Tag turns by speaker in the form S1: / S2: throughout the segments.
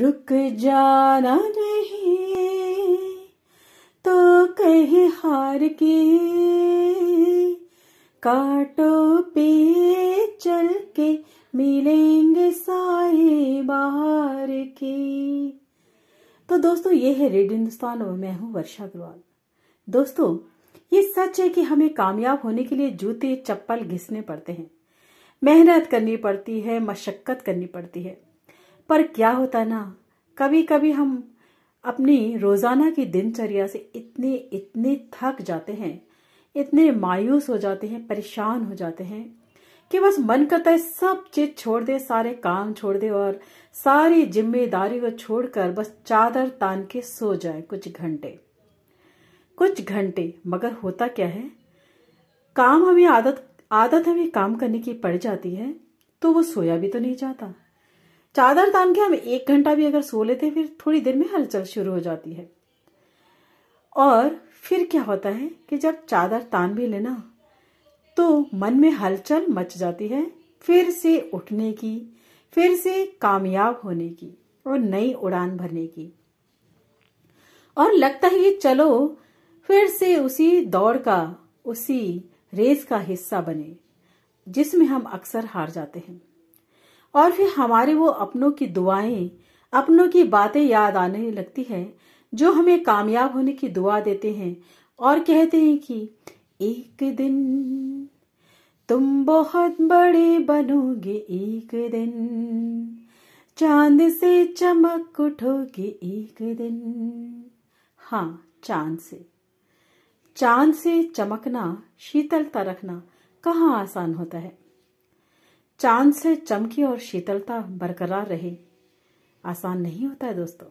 S1: रुक जाना नहीं तो कहीं हार के काटो पे चल के मिलेंगे सारे बाहर के तो दोस्तों ये है रेड हिंदुस्तान और मैं हूँ वर्षा अग्रवाल दोस्तों ये सच है कि हमें कामयाब होने के लिए जूते चप्पल घिसने पड़ते हैं मेहनत करनी पड़ती है मशक्कत करनी पड़ती है पर क्या होता ना कभी कभी हम अपनी रोजाना की दिनचर्या से इतने इतने थक जाते हैं इतने मायूस हो जाते हैं परेशान हो जाते हैं कि बस मन करता है सब चीज छोड़ दे सारे काम छोड़ दे और सारी जिम्मेदारी को छोड़कर बस चादर तान के सो जाए कुछ घंटे कुछ घंटे मगर होता क्या है काम हमें आदत आदत हमें काम करने की पड़ जाती है तो वो सोया भी तो नहीं जाता चादर तान के हम एक घंटा भी अगर सो लेते फिर थोड़ी देर में हलचल शुरू हो जाती है और फिर क्या होता है कि जब चादर तान भी लेना तो मन में हलचल मच जाती है फिर से उठने की फिर से कामयाब होने की और नई उड़ान भरने की और लगता है कि चलो फिर से उसी दौड़ का उसी रेस का हिस्सा बने जिसमें हम अक्सर हार जाते हैं और फिर हमारे वो अपनों की दुआएं अपनों की बातें याद आने लगती है जो हमें कामयाब होने की दुआ देते हैं और कहते हैं कि एक दिन तुम बहुत बड़े बनोगे एक दिन चांद से चमक उठोगे एक दिन हाँ चांद से चांद से चमकना शीतलता रखना कहाँ आसान होता है चांद से चमकी और शीतलता बरकरार रहे आसान नहीं होता है दोस्तों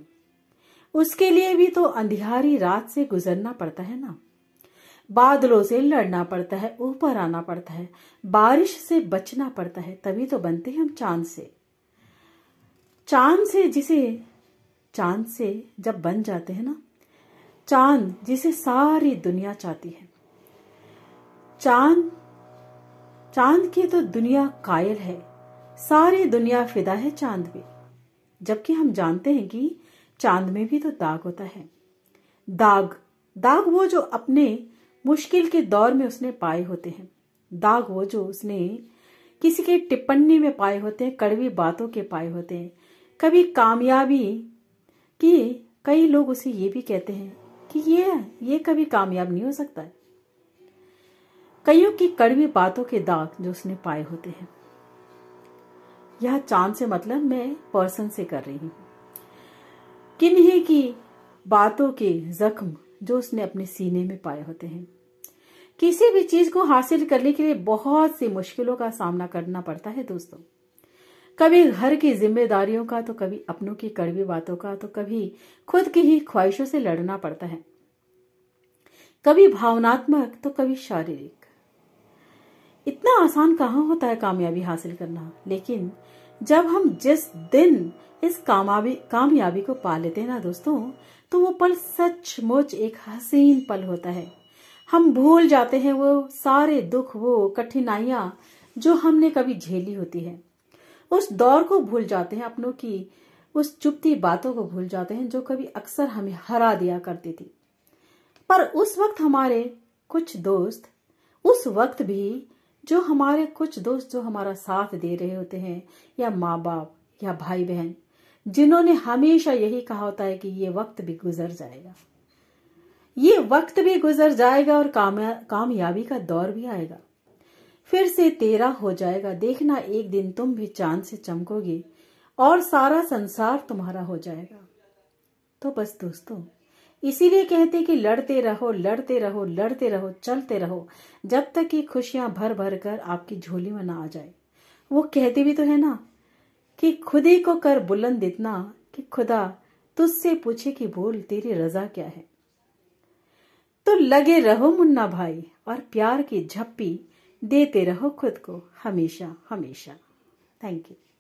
S1: उसके लिए भी तो अंधियारी रात से गुजरना पड़ता है ना बादलों से लड़ना पड़ता है ऊपर आना पड़ता है बारिश से बचना पड़ता है तभी तो बनते हैं हम चांद से चांद से जिसे चांद से जब बन जाते हैं ना चांद जिसे सारी दुनिया चाहती है चांद चांद की तो दुनिया कायल है सारी दुनिया फिदा है चांद पे जबकि हम जानते हैं कि चांद में भी तो दाग होता है दाग दाग वो जो अपने मुश्किल के दौर में उसने पाए होते हैं दाग वो जो उसने किसी के टिप्पणी में पाए होते हैं कड़वी बातों के पाए होते हैं कभी कामयाबी की कई लोग उसे ये भी कहते हैं कि ये ये कभी कामयाब नहीं हो सकता है कईयों की कड़वी बातों के दाग जो उसने पाए होते हैं यह चांद से मतलब मैं पर्सन से कर रही हूँ किन्हीं की बातों के जख्म जो उसने अपने सीने में पाए होते हैं किसी भी चीज को हासिल करने के लिए बहुत सी मुश्किलों का सामना करना पड़ता है दोस्तों कभी घर की जिम्मेदारियों का तो कभी अपनों की कड़वी बातों का तो कभी खुद की ही ख्वाहिशों से लड़ना पड़ता है कभी भावनात्मक तो कभी शारीरिक इतना आसान कहाँ होता है कामयाबी हासिल करना लेकिन जब हम जिस दिन इस कामयाबी कामयाबी को पा लेते हैं ना दोस्तों तो वो पल सचमुच एक हसीन पल होता है हम भूल जाते हैं वो सारे दुख वो कठिनाइयां जो हमने कभी झेली होती है उस दौर को भूल जाते हैं अपनों की उस चुपती बातों को भूल जाते हैं जो कभी अक्सर हमें हरा दिया करती थी पर उस वक्त हमारे कुछ दोस्त उस वक्त भी जो हमारे कुछ दोस्त जो हमारा साथ दे रहे होते हैं या माँ बाप या भाई बहन जिन्होंने हमेशा यही कहा होता है कि ये वक्त भी गुजर जाएगा ये वक्त भी गुजर जाएगा और कामयाबी का दौर भी आएगा फिर से तेरा हो जाएगा देखना एक दिन तुम भी चांद से चमकोगे और सारा संसार तुम्हारा हो जाएगा तो बस दोस्तों इसीलिए कहते कि लड़ते रहो लड़ते रहो लड़ते रहो चलते रहो जब तक कि खुशियां भर भर कर आपकी झोली में ना आ जाए वो कहते भी तो है ना कि खुद ही को कर बुलंद इतना कि खुदा तुझसे पूछे कि बोल तेरी रजा क्या है तो लगे रहो मुन्ना भाई और प्यार की झप्पी देते रहो खुद को हमेशा हमेशा थैंक यू